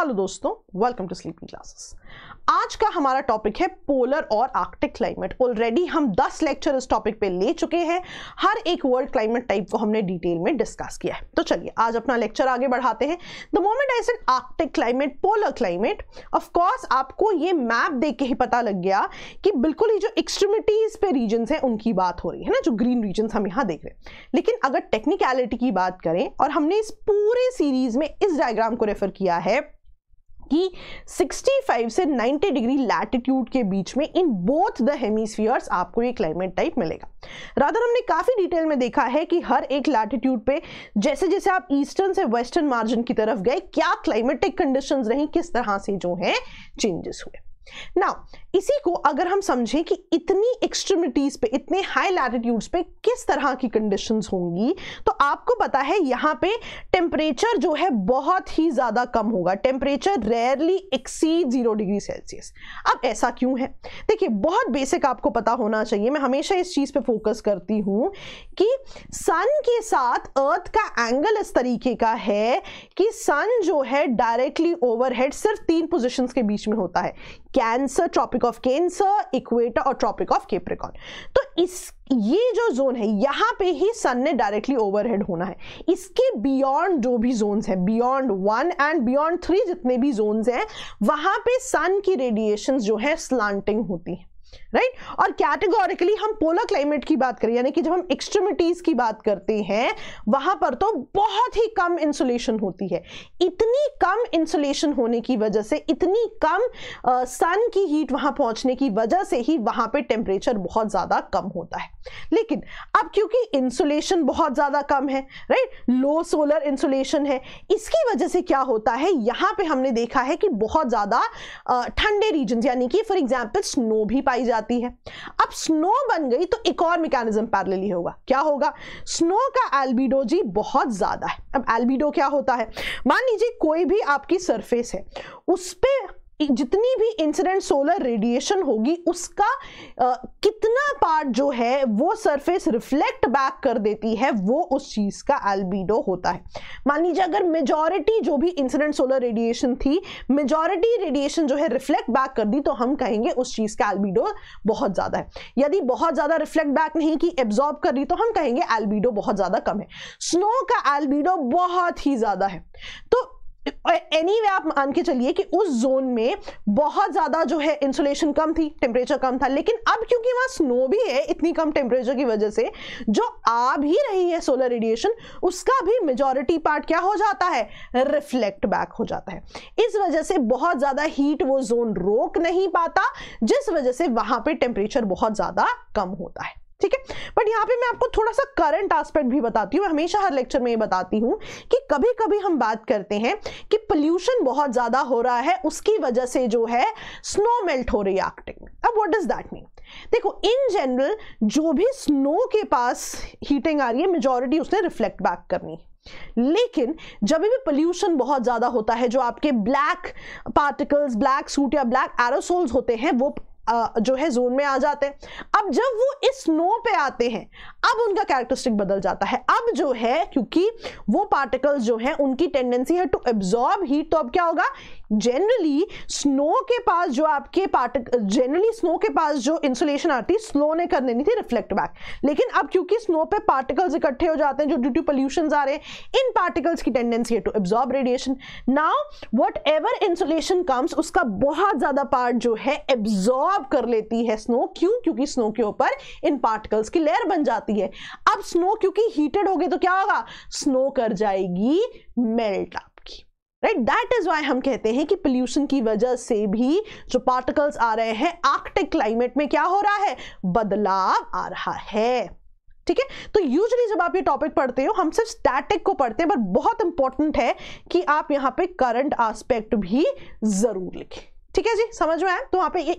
Hello दोस्तों welcome to sleeping classes आज का हमारा टॉपिक है पोलर और आर्कटिक क्लाइमेट ऑलरेडी हम 10 लेक्चर इस टॉपिक पे ले चुके हैं हर एक वर्ल्ड क्लाइमेट टाइप को हमने डिटेल में डिस्कस किया है तो चलिए आज अपना लेक्चर आगे बढ़ाते हैं the moment I said Arctic climate polar climate of course आपको ये मैप देख के ही पता लग गया कि बिल्कुल ही जो एक्सट्रीमिटीज पे रीजन है उनकी बात हो रही है ना जो ग्रीन रीजन हम यहाँ देख रहे हैं लेकिन अगर टेक्निकलिटी की बात करें और हमने इस पूरे सीरीज में इस डायग्राम को रेफर किया है कि 65 से 90 डिग्री लैटिट्यूड के बीच में इन बोथ द हेमिस्फीयर्स आपको ये क्लाइमेट टाइप मिलेगा राधर हमने काफ़ी डिटेल में देखा है कि हर एक लैटिट्यूड पे जैसे जैसे आप ईस्टर्न से वेस्टर्न मार्जिन की तरफ गए क्या क्लाइमेटिक कंडीशंस रही किस तरह से जो है चेंजेस हुए ना इसी को अगर हम समझें कि इतनी एक्सट्रीमिटीज पे इतने हाई लैटिट्यूड्स पे किस तरह की कंडीशंस होंगी तो आपको पता है यहाँ पे टेम्परेचर जो है बहुत ही ज़्यादा कम होगा temperature rarely exceed zero degree Celsius अब ऐसा क्यों है देखिए बहुत बेसिक आपको पता होना चाहिए मैं हमेशा इस चीज़ पर फोकस करती हूँ कि सन के साथ अर्थ का एंगल इस तरीके का है कि सन जो है डायरेक्टली ओवरहेड सिर्फ तीन पोजिशन के बीच में होता है cancer tropic of cancer equator और ट्रॉपिक ऑफ केप्रिकॉन तो इस ये जो जोन है यहाँ पे ही सन ने डायरेक्टली ओवरहेड होना है इसके बियॉन्ड जो भी जोन्स हैं beyond one and beyond three जितने भी जोन्स हैं वहाँ पे सन की रेडिएशंस जो है स्लांटिंग होती हैं राइट right? और कैटेगोरिकली हम पोलर क्लाइमेट की बात करें यानी कि जब हम एक्सट्रीमिटीज की बात करते हैं वहां पर तो बहुत ही कम इंसुलेशन होती है इतनी कम इंसुलेशन होने की वजह से इतनी कम सन uh, की हीट वहां पहुंचने की वजह से ही वहां पे टेम्परेचर बहुत ज्यादा कम होता है लेकिन अब क्योंकि इंसुलेशन बहुत ज्यादा कम है राइट लो सोलर इंसुलेशन है इसकी वजह से क्या होता है यहां पर हमने देखा है कि बहुत ज्यादा ठंडे रीजन यानी कि फॉर एग्जाम्पल स्नो भी पाई पाई जाती है अब स्नो बन गई तो एक और मैकेनिज्म पैरेलली होगा क्या होगा स्नो का एल्बिडो जी बहुत ज्यादा है अब एल्बिडो क्या होता है मान लीजिए कोई भी आपकी सरफेस है उस पर जितनी भी इंसिडेंट सोलर रेडिएशन होगी उसका आ, कितना पार्ट जो है वो सरफेस रिफ्लेक्ट बैक कर देती है वो उस चीज़ का एल्बिडो होता है मान लीजिए अगर मेजॉरिटी जो भी इंसिडेंट सोलर रेडिएशन थी मेजॉरिटी रेडिएशन जो है रिफ्लेक्ट बैक कर दी तो हम कहेंगे उस चीज़ का एल्बिडो बहुत ज़्यादा है यदि बहुत ज़्यादा रिफ्लेक्ट बैक नहीं की एब्जॉर्ब कर रही तो हम कहेंगे एल्बिडो बहुत ज़्यादा कम है स्नो का एल्बिडो बहुत ही ज़्यादा है तो एनी वे आप मान के चलिए कि उस जोन में बहुत ज़्यादा जो है इंसुलेशन कम थी टेम्परेचर कम था लेकिन अब क्योंकि वहां स्नो भी है इतनी कम टेम्परेचर की वजह से जो आ भी रही है सोलर रेडिएशन उसका भी मेजोरिटी पार्ट क्या हो जाता है रिफ्लेक्ट बैक हो जाता है इस वजह से बहुत ज़्यादा हीट वो जोन रोक नहीं पाता जिस वजह से वहां पर टेम्परेचर बहुत ज़्यादा कम होता है ठीक है बट यहाँ पे मैं आपको थोड़ा सा करंट एस्पेक्ट भी बताती हूँ मैं हमेशा हर लेक्चर में ये बताती हूँ कि कभी कभी हम बात करते हैं कि पोल्यूशन बहुत ज़्यादा हो रहा है उसकी वजह से जो है स्नो मेल्ट हो रही है आर्कटिक में अब व्हाट डज दैट मीन देखो इन जनरल जो भी स्नो के पास हीटिंग आ रही है मेजोरिटी उसने रिफ्लेक्ट बैक करनी लेकिन जब भी पोल्यूशन बहुत ज़्यादा होता है जो आपके ब्लैक पार्टिकल्स ब्लैक सूट या ब्लैक एरोसोल्स होते हैं वो जो है जोन में आ जाते हैं अब जब वो इस स्नो पे आते हैं अब उनका कैरेक्टरिस्टिक बदल जाता है अब जो है क्योंकि वो पार्टिकल्स जो है उनकी टेंडेंसी है टू एब्जॉर्ब हीट तो अब क्या होगा जनरली स्नो के पास जो आपके पार्ट जनरली स्नो के पास जो इंसुलेशन आती स्नो ने कर देनी थी रिफ्लेक्ट बैक लेकिन अब क्योंकि स्नो पे पार्टिकल्स इकट्ठे हो जाते हैं जो ड्यू टू पोल्यूशन आ रहे हैं इन पार्टिकल्स की टेंडेंसी है to absorb radiation now whatever insulation comes उसका बहुत ज्यादा पार्ट जो है एब्जॉर्ब कर लेती है स्नो क्यों क्योंकि स्नो के ऊपर इन पार्टिकल्स की लेयर बन जाती है अब स्नो क्योंकि हीटेड हो गए तो क्या होगा स्नो कर जाएगी melt up right that is why हम कहते हैं कि पोल्यूशन की वजह से भी जो पार्टिकल्स आ रहे हैं आर्कटिक क्लाइमेट में क्या हो रहा है बदलाव आ रहा है ठीक है तो यूजली जब आप ये टॉपिक पढ़ते हो हम सिर्फ स्टैटिक को पढ़ते हैं बट बहुत इंपॉर्टेंट है कि आप यहाँ पे करंट आस्पेक्ट भी जरूर लिखें ठीक है जी समझ में आए तो वहां पे ये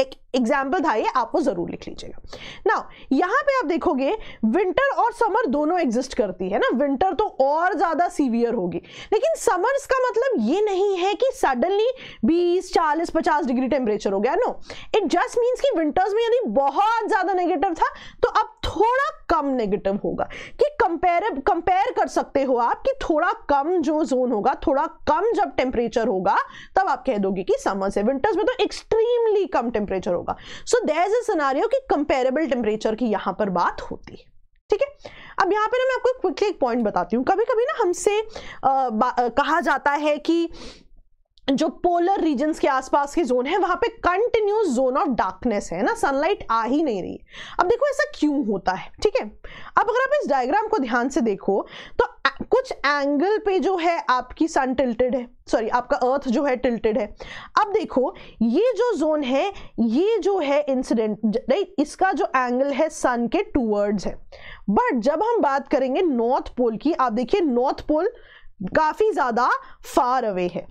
एक एग्जाम्पल था ये आप वो ज़रूर लिख लीजिएगा ना यहाँ पे आप देखोगे विंटर और समर दोनों एग्जिस्ट करती है ना विंटर तो और ज़्यादा सीवियर होगी लेकिन समर्स का मतलब ये नहीं है कि सडनली 20, 40, 50 डिग्री टेम्परेचर हो गया नो इट जस्ट मीन्स कि विंटर्स में यदि बहुत ज़्यादा नेगेटिव था तो अब थोड़ा कम नेगेटिव होगा कि कंपेयर कंपेयर कर सकते हो आप कि थोड़ा कम जो जोन होगा थोड़ा कम जब टेम्परेचर होगा तब आप कह दोगे कि समर्स है विंटर्स में तो एक्सट्रीमली कम टेम्परेचर होगा so there is a scenario कि कंपेरेबल टेम्परेचर की यहाँ पर बात होती है ठीक है अब यहाँ पर ना मैं आपको क्विकली एक पॉइंट बताती हूँ कभी कभी ना हमसे कहा जाता है कि जो पोलर रीजन्स के आसपास के जोन है वहां पे कंटिन्यूस जोन ऑफ डार्कनेस है ना सनलाइट आ ही नहीं रही अब देखो ऐसा क्यों होता है ठीक है अब अगर आप इस डायग्राम को ध्यान से देखो तो कुछ एंगल पे जो है आपकी सन टिल्टेड है सॉरी आपका अर्थ जो है टिल्टेड है अब देखो ये जो जोन है ये जो है इंसिडेंट राइट इसका जो एंगल है सन के टूवर्ड्स है बट जब हम बात करेंगे नॉर्थ पोल की आप देखिए नॉर्थ पोल काफ़ी ज़्यादा फार अवे है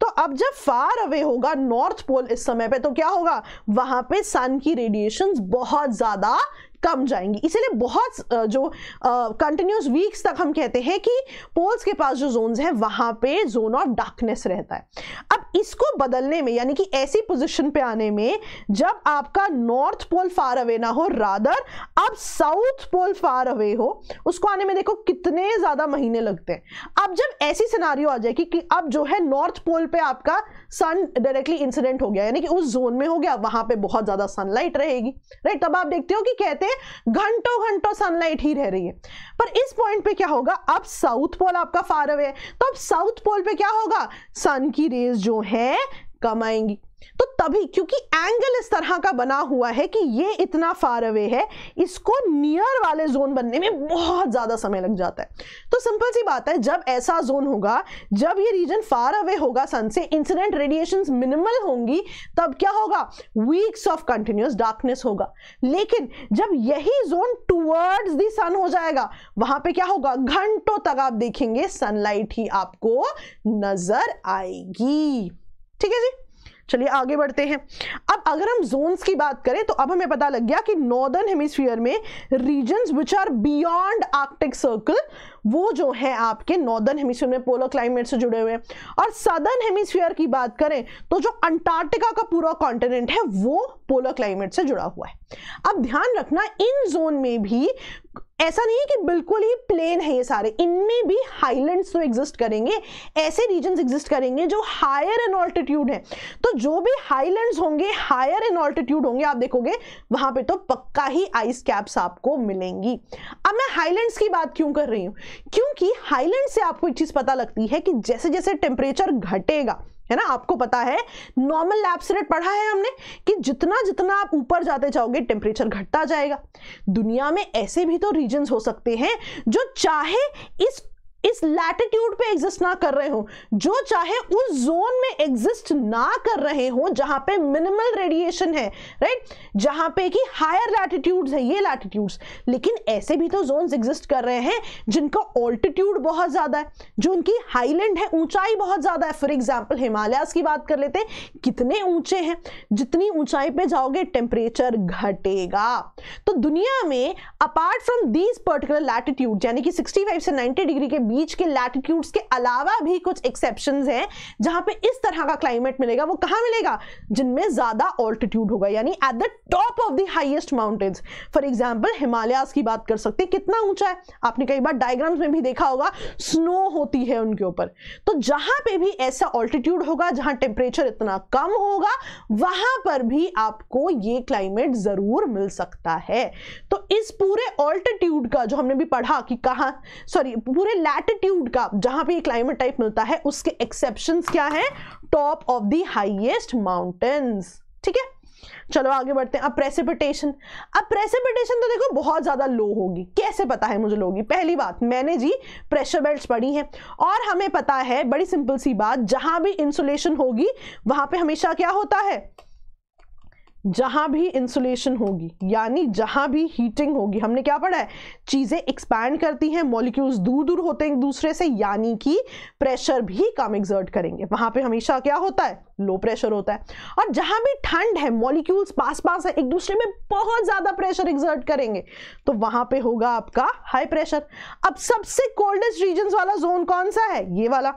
तो अब जब फार अवे होगा नॉर्थ पोल इस समय पे तो क्या होगा वहां पे सन की रेडिएशंस बहुत ज्यादा कम जाएंगी इसीलिए बहुत जो कंटिन्यूस वीक्स तक हम कहते हैं कि पोल्स के पास जो जोन्स हैं वहाँ पे जोन ऑफ डार्कनेस रहता है अब इसको बदलने में यानी कि ऐसी पोजीशन पे आने में जब आपका नॉर्थ पोल फार अवे ना हो रादर अब साउथ पोल फार अवे हो उसको आने में देखो कितने ज़्यादा महीने लगते हैं अब जब ऐसी सिनारी आ जाए कि, कि अब जो है नॉर्थ पोल पे आपका सन डायरेक्टली इंसिडेंट हो गया यानी कि उस जोन में हो गया वहाँ पे बहुत ज़्यादा सनलाइट रहेगी राइट तब आप देखते हो कि कहते घंटों घंटों सनलाइट ही रह रही है पर इस पॉइंट पे क्या होगा अब साउथ पोल आपका फार अवे है तो अब साउथ पोल पे क्या होगा सन की रेज जो है कम आएंगी तो तभी क्योंकि एंगल इस तरह का बना हुआ है कि ये इतना फार अवे है इसको नियर वाले जोन बनने में बहुत ज़्यादा समय लग जाता है तो सिंपल सी बात है जब ऐसा जोन होगा जब ये रीजन फार अवे होगा सन से इंसिडेंट रेडिएशन मिनिमल होंगी तब क्या होगा वीक्स ऑफ कंटिन्यूस डार्कनेस होगा लेकिन जब यही जोन टूवर्ड्स दी सन हो जाएगा वहां पे क्या होगा घंटों तक आप देखेंगे सनलाइट ही आपको नजर आएगी ठीक है जी चलिए आगे बढ़ते हैं अब अगर हम जोन्स की बात करें तो अब हमें पता लग गया कि नॉर्दर्न हेमिस्फीयर में region which are beyond Arctic circle वो जो है आपके नॉर्दर्न हेमिस्फीयर में पोलर क्लाइमेट से जुड़े हुए हैं और सदर्न हेमिस्फीयर की बात करें तो जो अंटार्कटिका का पूरा कॉन्टिनेंट है वो पोलर क्लाइमेट से जुड़ा हुआ है अब ध्यान रखना इन जोन में भी ऐसा नहीं है कि बिल्कुल ही प्लेन है ये सारे इनमें भी हाईलैंड्स तो एग्जिस्ट करेंगे ऐसे रीजन एग्जिस्ट करेंगे जो हायर इन ऑल्टीट्यूड है तो जो भी हाईलैंड्स होंगे हायर इन ऑल्टीट्यूड होंगे आप देखोगे वहां पे तो पक्का ही आइस कैप्स आपको मिलेंगी अब मैं हाईलैंड्स की बात क्यों कर रही हूं क्योंकि हाईलैंड से आपको एक चीज पता लगती है कि जैसे जैसे टेम्परेचर घटेगा है ना आपको पता है नॉर्मल लैप्स रेट पढ़ा है हमने कि जितना जितना आप ऊपर जाते जाओगे टेम्परेचर घटता जाएगा दुनिया में ऐसे भी तो रीजन हो सकते हैं जो चाहे इस इस लैटिट्यूड पे एग्जिस्ट ना कर रहे हो जो चाहे उस जोन में एग्जिस्ट ना कर रहे हो जहां पे मिनिमल रेडिएशन है राइट जहां पे कि हायर लैटिट्यूड्स है ये लैटिट्यूड्स लेकिन ऐसे भी तो जोन एग्जिस्ट कर रहे हैं जिनका ऑल्टीट्यूड बहुत ज़्यादा है जो उनकी हाईलैंड है ऊंचाई बहुत ज़्यादा है फॉर एग्जाम्पल हिमालयाज की बात कर लेते कितने ऊंचे हैं जितनी ऊंचाई पे जाओगे टेम्परेचर घटेगा तो दुनिया में apart from these particular latitude यानी कि सिक्सटी से 90 डिग्री के बीच के लैटिट्यूड्स के अलावा भी कुछ एक्सेप्शन हैं जहां पे इस तरह का क्लाइमेट मिलेगा वो कहाँ मिलेगा जिनमें ज़्यादा ऑल्टीट्यूड होगा यानी at the top of the highest mountains for example Himalayas की बात कर सकते हैं कितना ऊंचा है आपने कई बार डायग्राम्स में भी देखा होगा स्नो होती है उनके ऊपर तो जहां पे भी ऐसा ऑल्टीट्यूड होगा जहां टेम्परेचर इतना कम होगा वहां पर भी आपको ये क्लाइमेट ज़रूर मिल सकता है तो इस पूरे ऑल्टीट्यूड का जो हमने भी पढ़ा कि कहा सॉरी पूरे लैट लैटिट्यूड का जहां पे ये क्लाइमेट टाइप मिलता है उसके एक्सेप्शन क्या है top of the highest mountains ठीक है चलो आगे बढ़ते हैं अब प्रेसिपिटेशन अब प्रेसिपिटेशन तो देखो बहुत ज़्यादा लो होगी कैसे पता है मुझे लोगी पहली बात मैंने जी प्रेशर बेल्ट पढ़ी हैं और हमें पता है बड़ी सिंपल सी बात जहां भी इंसुलेशन होगी वहां पे हमेशा क्या होता है जहां भी इंसुलेशन होगी यानी जहां भी हीटिंग होगी हमने क्या पढ़ा है चीज़ें एक्सपैंड करती हैं मॉलिक्यूल्स दूर दूर होते हैं एक दूसरे से यानी कि प्रेशर भी कम एग्जर्ट करेंगे वहां पे हमेशा क्या होता है लो प्रेशर होता है और जहां भी ठंड है मॉलिक्यूल्स पास पास है एक दूसरे में बहुत ज़्यादा प्रेशर एग्जर्ट करेंगे तो वहां पे होगा आपका हाई प्रेशर अब सबसे कोल्डेस्ट रीजन वाला जोन कौन सा है ये वाला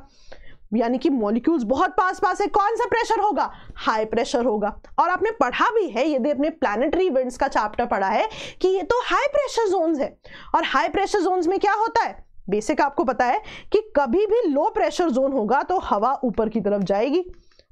यानी कि मॉलिक्यूल्स बहुत पास पास है कौन सा प्रेशर होगा हाई प्रेशर होगा और आपने पढ़ा भी है यदि आपने प्लानिटरी इवेंट्स का चैप्टर पढ़ा है कि ये तो हाई प्रेशर जोन्स है और हाई प्रेशर जोन्स में क्या होता है बेसिक आपको पता है कि कभी भी लो प्रेशर जोन होगा तो हवा ऊपर की तरफ जाएगी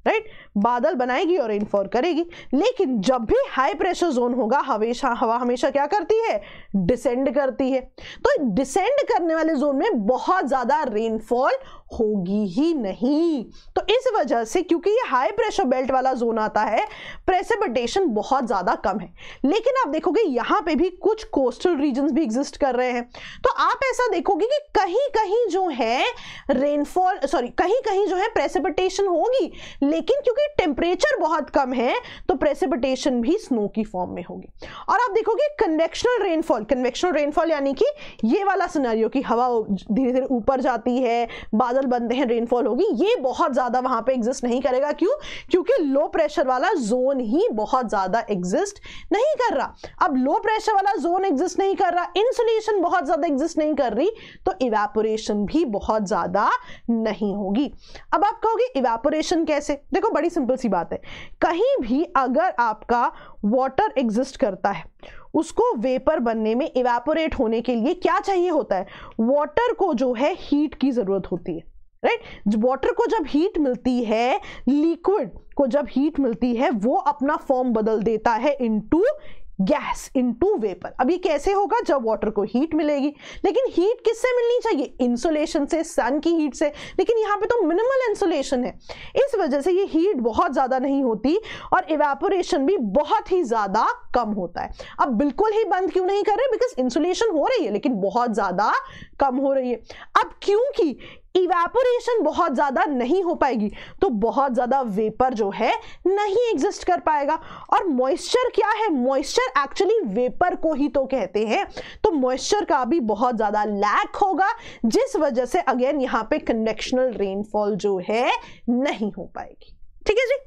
राइट बादल बनाएगी और रेनफॉल करेगी लेकिन जब भी हाई प्रेशर जोन होगा हमेशा हवा हमेशा क्या करती है डिसेंड करती है तो डिसेंड करने वाले जोन में बहुत ज़्यादा रेनफॉल होगी ही नहीं तो इस वजह से क्योंकि ये हाई प्रेशर बेल्ट वाला जोन आता है प्रेसिपिटेशन बहुत ज़्यादा कम है लेकिन आप देखोगे यहाँ पे भी कुछ कोस्टल रीजन भी एग्जिस्ट कर रहे हैं तो आप ऐसा देखोगे कि कहीं कहीं जो है रेनफॉल सॉरी कहीं कहीं जो है प्रेसिपिटेशन होगी लेकिन क्योंकि टेम्परेचर बहुत कम है तो प्रेसिपिटेशन भी स्नो की फॉर्म में होगी और आप देखोगे कन्वेक्शनल रेनफॉल कन्वेक्शनल रेनफॉल यानी कि ये वाला सिनेरियो की हवा धीरे धीरे ऊपर जाती है बादल बनते हैं रेनफॉल होगी ये बहुत ज़्यादा वहाँ पे एग्जिस्ट नहीं करेगा क्यों क्योंकि लो प्रेशर वाला जोन ही बहुत ज़्यादा एग्जिस्ट नहीं कर रहा अब लो प्रेशर वाला जोन एग्जिस्ट नहीं कर रहा इंसुलेशन बहुत ज़्यादा एग्जिस्ट नहीं कर रही तो इवेपोरेशन भी बहुत ज़्यादा नहीं होगी अब आप कहोगे इवेपोरेशन कैसे देखो बड़ी सिंपल सी बात है कहीं भी अगर आपका वाटर एग्जिस्ट करता है उसको वेपर बनने में इवेपोरेट होने के लिए क्या चाहिए होता है वाटर को जो है हीट की ज़रूरत होती है राइट वाटर को जब हीट मिलती है लिक्विड को जब हीट मिलती है वो अपना फॉर्म बदल देता है into gas in to vapour अब ये कैसे होगा जब वाटर को हीट मिलेगी लेकिन हीट किससे मिलनी चाहिए इंसुलेशन से सन की हीट से लेकिन यहाँ पे तो मिनिमल इंसुलेशन है इस वजह से ये हीट बहुत ज़्यादा नहीं होती और इवेपोरेशन भी बहुत ही ज़्यादा कम होता है अब बिल्कुल ही बंद क्यों नहीं कर रहे बिकॉज इंसुलेशन हो रही है लेकिन बहुत ज़्यादा कम हो रही है अब क्योंकि इवेपोरेशन बहुत ज़्यादा नहीं हो पाएगी तो बहुत ज़्यादा वेपर जो है नहीं एग्जिस्ट कर पाएगा और मॉइस्चर क्या है मॉइस्चर एक्चुअली वेपर को ही तो कहते हैं तो मॉइस्चर का भी बहुत ज़्यादा लैक होगा जिस वजह से अगेन यहाँ पे कन्वेक्शनल रेनफॉल जो है नहीं हो पाएगी ठीक है जी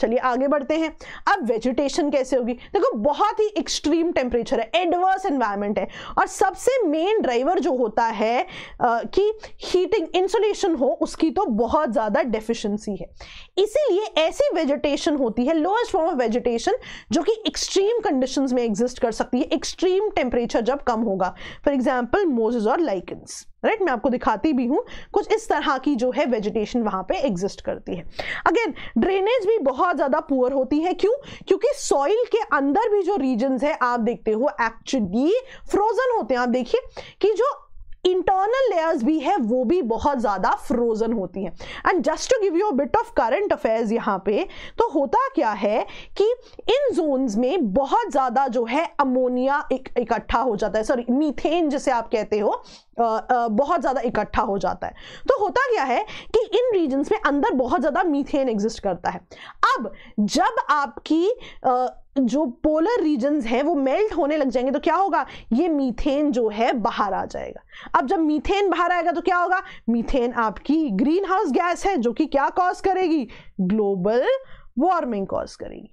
चलिए आगे बढ़ते हैं अब वेजिटेशन कैसे होगी देखो बहुत ही एक्सट्रीम टेम्परेचर है एडवर्स एनवायरनमेंट है और सबसे मेन ड्राइवर जो होता है आ, कि हीटिंग इंसुलेशन हो उसकी तो बहुत ज़्यादा डेफिशिएंसी है इसीलिए ऐसी वेजिटेशन होती है लोएस्ट फॉर्म ऑफ वेजिटेशन जो कि एक्सट्रीम कंडीशन में एग्जिस्ट कर सकती है एक्सट्रीम टेम्परेचर जब कम होगा फॉर एग्जाम्पल मोजेज और लाइकन्स राइट मैं आपको दिखाती भी हूँ कुछ इस तरह की जो है वेजिटेशन वहाँ पे एग्जिस्ट करती है अगेन ड्रेनेज भी बहुत ज़्यादा पुअर होती है क्यों क्योंकि सॉइल के अंदर भी जो रीजन है आप देखते हो एक्चुअली फ्रोजन होते हैं आप देखिए कि जो इंटरनल लेयर्स भी है वो भी बहुत ज़्यादा फ्रोजन होती हैं and just to give you bit of current affairs यहाँ पे तो होता क्या है कि इन जोन्स में बहुत ज़्यादा जो है अमोनिया इकट्ठा हो जाता है सॉरी मीथेन जिसे आप कहते हो आ, आ, बहुत ज़्यादा इकट्ठा हो जाता है तो होता क्या है कि इन रीजन्स में अंदर बहुत ज़्यादा मीथेन एग्जिस्ट करता है अब जब आपकी आ, जो पोलर रीजन है वो मेल्ट होने लग जाएंगे तो क्या होगा ये मीथेन जो है बाहर आ जाएगा अब जब मीथेन बाहर आएगा तो क्या होगा मीथेन आपकी ग्रीन हाउस गैस है जो कि क्या कॉज करेगी ग्लोबल वार्मिंग कॉज करेगी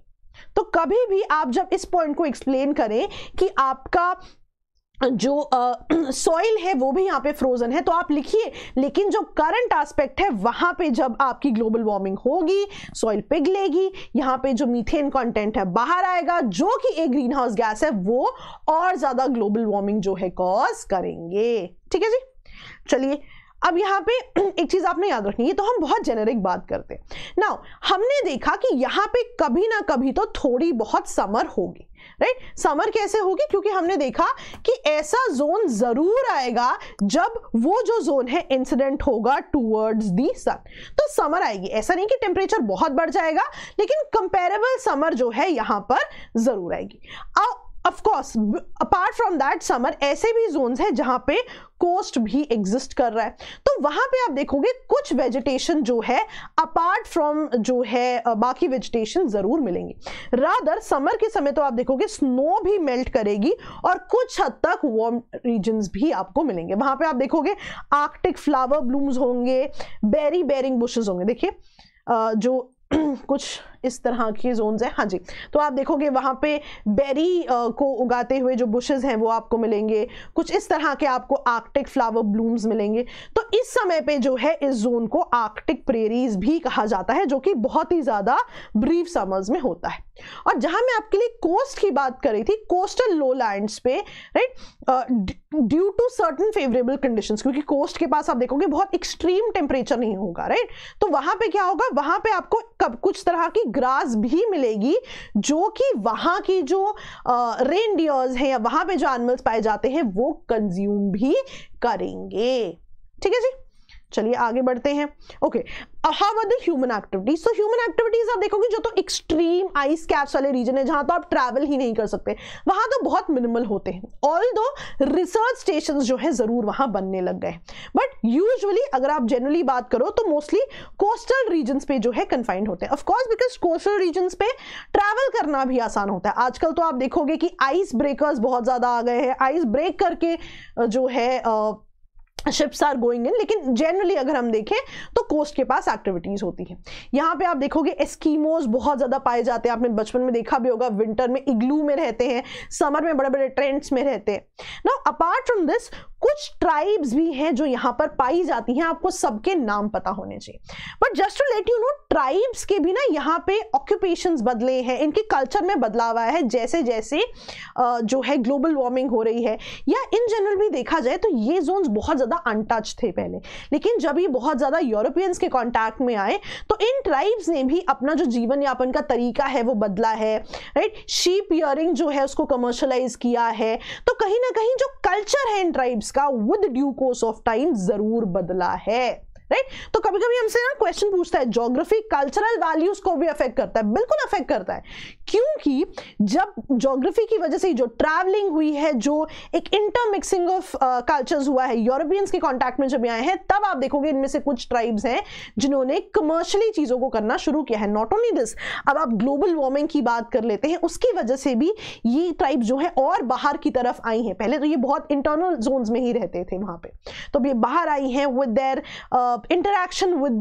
तो कभी भी आप जब इस पॉइंट को एक्सप्लेन करें कि आपका जो सॉइल है वो भी यहाँ पे फ्रोजन है तो आप लिखिए लेकिन जो करंट एस्पेक्ट है वहाँ पे जब आपकी ग्लोबल वार्मिंग होगी सॉइल पिघलेगी यहाँ पे जो मीथेन कंटेंट है बाहर आएगा जो कि एक ग्रीन हाउस गैस है वो और ज़्यादा ग्लोबल वार्मिंग जो है कॉज करेंगे ठीक है जी चलिए अब यहाँ पे एक चीज़ आपने याद रखनी है तो हम बहुत जेनेरिक बात करते हैं ना हमने देखा कि यहाँ पे कभी ना कभी तो थोड़ी बहुत समर होगी राइट right? समर कैसे होगी क्योंकि हमने देखा कि ऐसा जोन जरूर आएगा जब वो जो जोन है इंसिडेंट होगा टूवर्ड्स दी सन तो समर आएगी ऐसा नहीं कि टेम्परेचर बहुत बढ़ जाएगा लेकिन कंपेरेबल समर जो है यहां पर जरूर आएगी अब of course apart from that summer ऐसे भी जोन्स हैं जहाँ पे कोस्ट भी एग्जिस्ट कर रहा है तो वहाँ पे आप देखोगे कुछ वेजिटेशन जो है अपार्ट फ्रॉम जो है बाकी वेजिटेशन ज़रूर मिलेंगी रादर समर के समय तो आप देखोगे स्नो भी मेल्ट करेगी और कुछ हद तक वॉर्म रीजन्स भी आपको मिलेंगे वहाँ पे आप देखोगे आर्कटिक फ्लावर ब्लूम्स होंगे बेरी बेरिंग बुशेज होंगे देखिए जो कुछ इस तरह के जोन्स हैं हाँ जी तो आप देखोगे वहाँ पे बेरी को उगाते हुए जो बुशेस हैं वो आपको मिलेंगे कुछ इस तरह के आपको आर्कटिक फ्लावर ब्लूम्स मिलेंगे तो इस समय पे जो है इस जोन को आर्कटिक प्रेरीज भी कहा जाता है जो कि बहुत ही ज़्यादा ब्रीफ समर्स में होता है और जहां मैं आपके लिए कोस्ट की बात कर रही थी कोस्टल लो लैंड्स पे right due to certain favourable conditions क्योंकि कोस्ट के पास आप देखोगे बहुत एक्सट्रीम टेम्परेचर नहीं होगा राइट right? तो वहां पे क्या होगा वहां पे आपको कब कुछ तरह की ग्रास भी मिलेगी जो कि वहां की जो रेनडियर्स हैं या वहां पे जो एनिमल्स पाए जाते हैं वो कंज्यूम भी करेंगे ठीक है जी चलिए आगे बढ़ते हैं okay how are human activities so human activities आप देखोगे जो तो एक्सट्रीम आइस कैप्स वाले रीजन है जहां तो आप ट्रैवल ही नहीं कर सकते वहां तो बहुत मिनिमल होते हैं ऑल दो रिसर्च स्टेशन जो है ज़रूर वहां बनने लग गए बट यूजली अगर आप जनरली बात करो तो मोस्टली कोस्टल रीजन्स पे जो है कन्फाइंड होते हैं ऑफकोर्स बिकॉज कोस्टल रीजन पे ट्रैवल करना भी आसान होता है आजकल तो आप देखोगे कि आइस ब्रेकर्स बहुत ज़्यादा आ गए हैं आइस ब्रेक करके जो है uh, ships are going in लेकिन जनरली अगर हम देखें तो कोस्ट के पास एक्टिविटीज़ होती है यहाँ पे आप देखोगे एस्कीमोज बहुत ज़्यादा पाए जाते हैं आपने बचपन में देखा भी होगा विंटर में इग्लू में रहते हैं समर में बड़े बड़े ट्रेंड्स में रहते हैं ना अपार्ट फ्रॉम दिस कुछ ट्राइब्स भी हैं जो यहाँ पर पाई जाती हैं आपको सबके नाम पता होने चाहिए but just to let you know tribes के भी ना यहाँ पे ऑक्यूपेशन बदले हैं इनके कल्चर में बदलाव आया है जैसे जैसे जो है ग्लोबल वार्मिंग हो रही है या इन जनरल भी देखा जाए तो ये जोन बहुत ज़्यादा अनटच थे पहले लेकिन जब ये बहुत ज़्यादा यूरोपियंस के कॉन्टैक्ट में आए तो इन ट्राइब्स ने भी अपना जो जीवन यापन का तरीका है वो बदला है राइट शीप इयरिंग जो है उसको कमर्शलाइज किया है तो कहीं ना कहीं जो कल्चर है इन ट्राइब्स का with due course of time जरूर बदला है राइट तो कभी कभी हमसे ना क्वेश्चन पूछता है ज्योग्राफी कल्चरल वैल्यूज को भी अफेक्ट करता है बिल्कुल अफेक्ट करता है क्योंकि जब ज्योग्राफी की वजह से जो ट्रैवलिंग हुई है जो एक इंटरमिक्सिंग ऑफ कल्चर्स हुआ है यूरोपियंस के कॉन्टैक्ट में जब आए हैं तब आप देखोगे इनमें से कुछ ट्राइब्स हैं जिन्होंने कमर्शली चीज़ों को करना शुरू किया है नॉट ओनली दिस अब आप ग्लोबल वार्मिंग की बात कर लेते हैं उसकी वजह से भी ये ट्राइब जो है और बाहर की तरफ आई हैं पहले तो ये बहुत इंटरनल जोन में ही रहते थे वहां पे तो ये बाहर आई हैं with their interaction with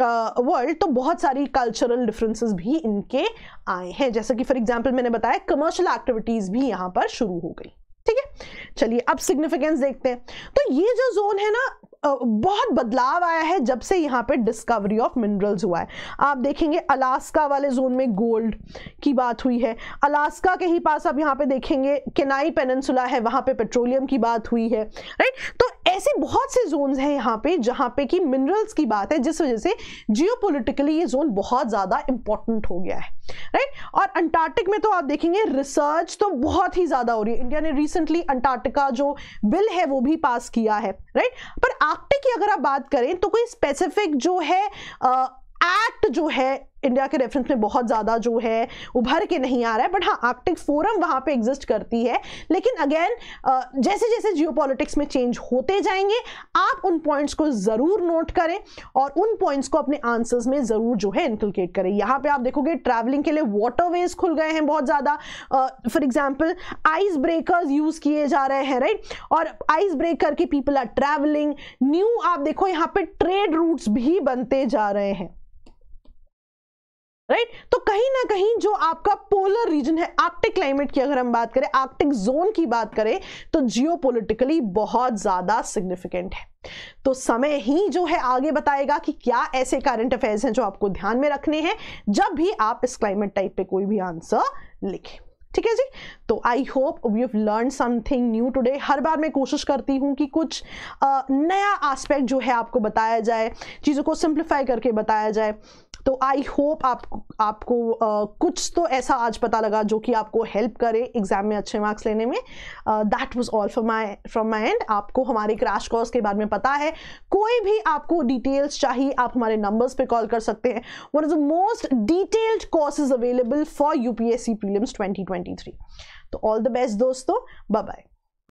the world तो बहुत सारी कल्चरल डिफरेंसेस भी इनके आए हैं जैसा कि फॉर एग्जांपल मैंने बताया कमर्शियल एक्टिविटीज़ भी यहाँ पर शुरू हो गई ठीक है चलिए अब सिग्निफिकेंस देखते हैं तो ये जो जोन है ना बहुत बदलाव आया है जब से यहाँ पे डिस्कवरी ऑफ मिनरल्स हुआ है आप देखेंगे अलास्का वाले जोन में गोल्ड की बात हुई है अलास्का के ही पास आप यहाँ पे देखेंगे केनाई पेनसुला है वहाँ पे पेट्रोलियम की बात हुई है राइट तो ऐसे बहुत से जोन्स हैं यहाँ पे जहाँ पे कि मिनरल्स की बात है जिस वजह से जियोपॉलिटिकली ये जोन बहुत ज़्यादा इंपॉर्टेंट हो गया है राइट और अंटार्कटिक में तो आप देखेंगे रिसर्च तो बहुत ही ज़्यादा हो रही है इंडिया ने रिसेंटली अंटार्कटिका जो बिल है वो भी पास किया है राइट पर आर्कटिक की अगर आप बात करें तो कोई स्पेसिफिक जो है एक्ट जो है इंडिया के रेफरेंस में बहुत ज़्यादा जो है उभर के नहीं आ रहा है बट हाँ आर्कटिक फोरम वहाँ पे एग्जिस्ट करती है लेकिन अगेन जैसे जैसे जियो में चेंज होते जाएंगे आप उन पॉइंट्स को ज़रूर नोट करें और उन पॉइंट्स को अपने आंसर्स में ज़रूर जो है इंकलकेट करें यहाँ पे आप देखोगे ट्रैवलिंग के लिए वाटरवेज खुल गए हैं बहुत ज़्यादा for example ice breakers use किए जा रहे हैं राइट और आइस ब्रेक करके पीपल आर ट्रैवलिंग न्यू आप देखो यहाँ पे ट्रेड रूट्स भी बनते जा रहे हैं राइट right? तो कहीं ना कहीं जो आपका पोलर रीजन है आर्कटिक क्लाइमेट की अगर हम बात करें आर्कटिक जोन की बात करें तो जियोपॉलिटिकली बहुत ज़्यादा सिग्निफिकेंट है तो समय ही जो है आगे बताएगा कि क्या ऐसे करंट अफेयर्स हैं जो आपको ध्यान में रखने हैं जब भी आप इस क्लाइमेट टाइप पे कोई भी आंसर लिखें ठीक है जी तो I hope we have learn something new today हर बार मैं कोशिश करती हूँ कि कुछ आ, नया एस्पेक्ट जो है आपको बताया जाए चीज़ों को सिंप्लीफाई करके बताया जाए तो आई होप आप आपको uh, कुछ तो ऐसा आज पता लगा जो कि आपको हेल्प करे एग्ज़ाम में अच्छे मार्क्स लेने में that was all for my from my end आपको हमारे क्रैश कोर्स के बारे में पता है कोई भी आपको डिटेल्स चाहिए आप हमारे नंबर्स पे कॉल कर सकते हैं one is the most detailed courses available for U P S C prelims twenty twenty three तो ऑल द बेस्ट दोस्तों बाय बाय